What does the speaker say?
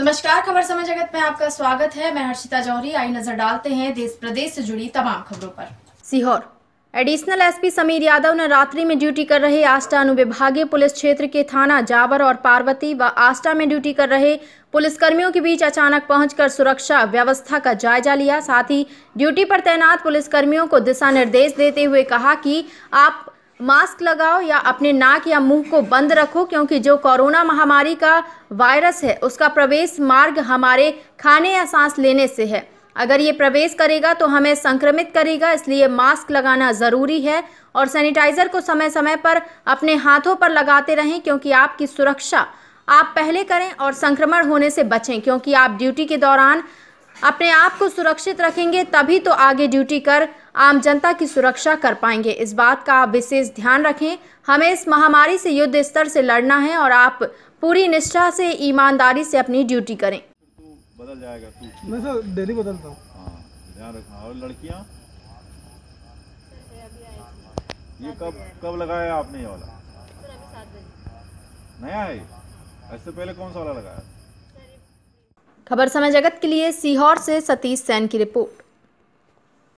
नमस्कार खबर समय जगत में आपका स्वागत है मैं हर्षिता जौहरी आई नजर डालते हैं देश प्रदेश से जुड़ी तमाम खबरों पर सीहोर एडिशनल एसपी समीर यादव ने रात्रि में ड्यूटी कर रहे आस्टा अनुविभागीय पुलिस क्षेत्र के थाना जाबर और पार्वती व आस्टा में ड्यूटी कर रहे पुलिसकर्मियों के बीच अचानक पहुंचकर सुरक्षा व्यवस्था का जायजा लिया साथ ही ड्यूटी पर तैनात पुलिसकर्मियों को दिशा निर्देश देते हुए कहा कि आप मास्क लगाओ या अपने नाक या मुंह को बंद रखो क्योंकि जो कोरोना महामारी का वायरस है उसका प्रवेश मार्ग हमारे खाने या सांस लेने से है अगर ये प्रवेश करेगा तो हमें संक्रमित करेगा इसलिए मास्क लगाना ज़रूरी है और सैनिटाइज़र को समय समय पर अपने हाथों पर लगाते रहें क्योंकि आपकी सुरक्षा आप पहले करें और संक्रमण होने से बचें क्योंकि आप ड्यूटी के दौरान अपने आप को सुरक्षित रखेंगे तभी तो आगे ड्यूटी कर आम जनता की सुरक्षा कर पाएंगे इस बात का आप विशेष ध्यान रखें हमें इस महामारी से युद्ध स्तर से लड़ना है और आप पूरी निष्ठा से ईमानदारी से अपनी ड्यूटी करें बदल जाएगा तू डेली बदलता हाँ, ध्यान रखना और लड़कियाँ ये कब कब लगाया आपने ये वाला नया है इससे पहले कौन सा वाला लगाया खबर समय जगत के लिए सीहोर से सतीश सैन की रिपोर्ट